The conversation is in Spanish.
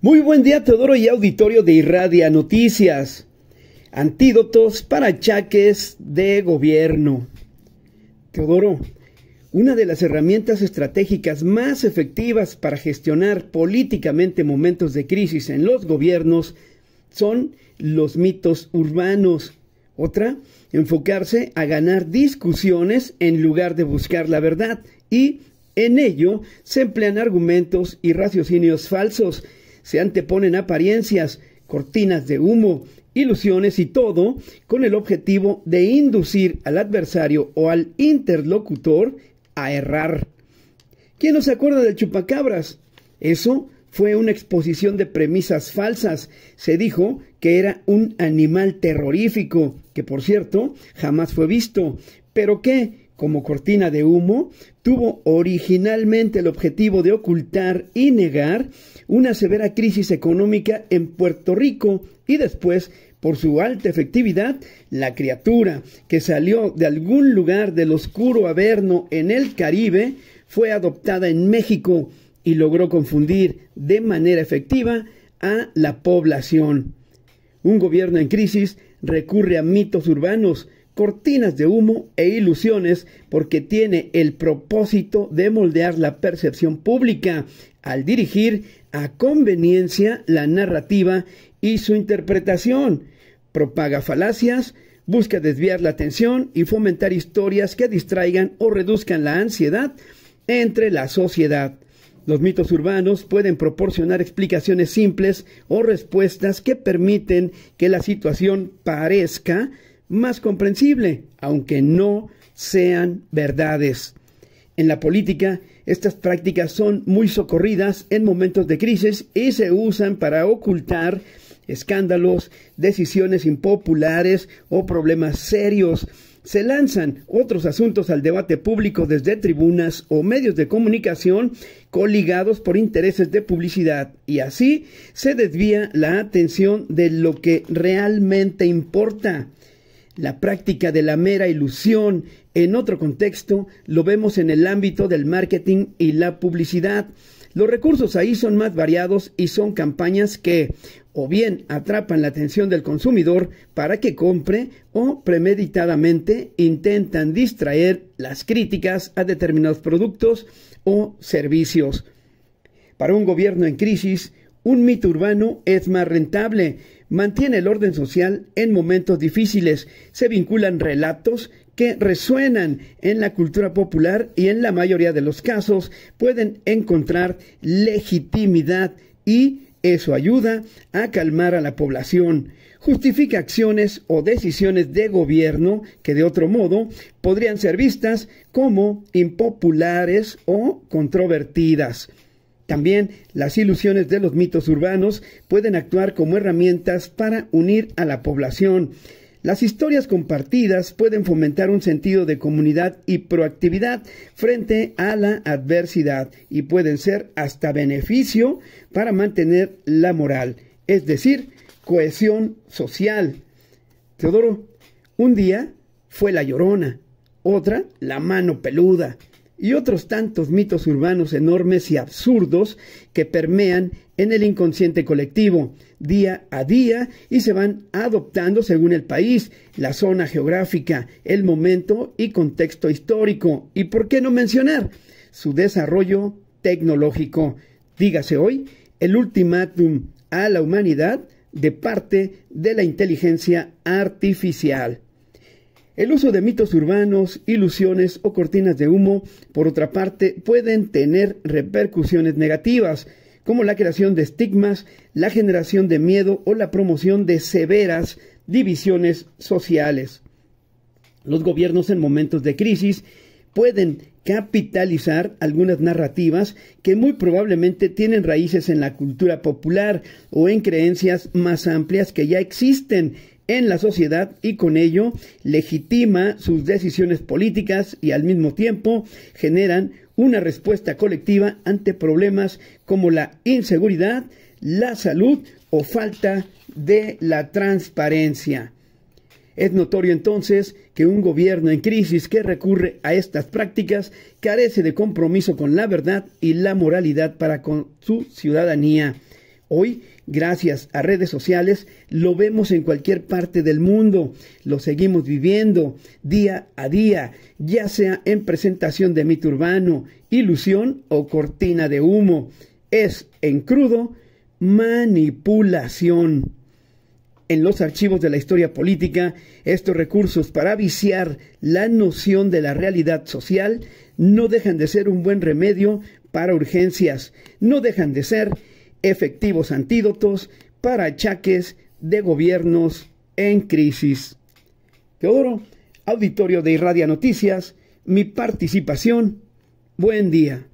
Muy buen día, Teodoro y auditorio de Irradia Noticias. Antídotos para achaques de gobierno. Teodoro, una de las herramientas estratégicas más efectivas para gestionar políticamente momentos de crisis en los gobiernos son los mitos urbanos. Otra, enfocarse a ganar discusiones en lugar de buscar la verdad y en ello se emplean argumentos y raciocinios falsos se anteponen apariencias, cortinas de humo, ilusiones y todo con el objetivo de inducir al adversario o al interlocutor a errar. ¿Quién no se acuerda del chupacabras? Eso fue una exposición de premisas falsas. Se dijo que era un animal terrorífico, que por cierto jamás fue visto, pero qué? como cortina de humo, tuvo originalmente el objetivo de ocultar y negar una severa crisis económica en Puerto Rico y después, por su alta efectividad, la criatura que salió de algún lugar del oscuro Averno en el Caribe fue adoptada en México y logró confundir de manera efectiva a la población. Un gobierno en crisis recurre a mitos urbanos, cortinas de humo e ilusiones porque tiene el propósito de moldear la percepción pública al dirigir a conveniencia la narrativa y su interpretación. Propaga falacias, busca desviar la atención y fomentar historias que distraigan o reduzcan la ansiedad entre la sociedad. Los mitos urbanos pueden proporcionar explicaciones simples o respuestas que permiten que la situación parezca más comprensible, aunque no sean verdades. En la política, estas prácticas son muy socorridas en momentos de crisis y se usan para ocultar escándalos, decisiones impopulares o problemas serios se lanzan otros asuntos al debate público desde tribunas o medios de comunicación coligados por intereses de publicidad y así se desvía la atención de lo que realmente importa. La práctica de la mera ilusión en otro contexto lo vemos en el ámbito del marketing y la publicidad. Los recursos ahí son más variados y son campañas que o bien atrapan la atención del consumidor para que compre o premeditadamente intentan distraer las críticas a determinados productos o servicios. Para un gobierno en crisis, un mito urbano es más rentable, mantiene el orden social en momentos difíciles, se vinculan relatos que resuenan en la cultura popular y en la mayoría de los casos pueden encontrar legitimidad y eso ayuda a calmar a la población, justifica acciones o decisiones de gobierno que de otro modo podrían ser vistas como impopulares o controvertidas. También las ilusiones de los mitos urbanos pueden actuar como herramientas para unir a la población, las historias compartidas pueden fomentar un sentido de comunidad y proactividad frente a la adversidad y pueden ser hasta beneficio para mantener la moral, es decir, cohesión social. Teodoro, un día fue la llorona, otra la mano peluda, y otros tantos mitos urbanos enormes y absurdos que permean en el inconsciente colectivo día a día y se van adoptando según el país, la zona geográfica, el momento y contexto histórico. ¿Y por qué no mencionar su desarrollo tecnológico? Dígase hoy el ultimátum a la humanidad de parte de la inteligencia artificial. El uso de mitos urbanos, ilusiones o cortinas de humo, por otra parte, pueden tener repercusiones negativas, como la creación de estigmas, la generación de miedo o la promoción de severas divisiones sociales. Los gobiernos en momentos de crisis pueden capitalizar algunas narrativas que muy probablemente tienen raíces en la cultura popular o en creencias más amplias que ya existen en la sociedad y con ello legitima sus decisiones políticas y al mismo tiempo generan una respuesta colectiva ante problemas como la inseguridad, la salud o falta de la transparencia. Es notorio entonces que un gobierno en crisis que recurre a estas prácticas carece de compromiso con la verdad y la moralidad para con su ciudadanía. Hoy gracias a redes sociales, lo vemos en cualquier parte del mundo, lo seguimos viviendo día a día, ya sea en presentación de mito urbano, ilusión o cortina de humo. Es, en crudo, manipulación. En los archivos de la historia política, estos recursos para viciar la noción de la realidad social no dejan de ser un buen remedio para urgencias, no dejan de ser efectivos antídotos para achaques de gobiernos en crisis. Teodoro, auditorio de Irradia Noticias, mi participación. Buen día.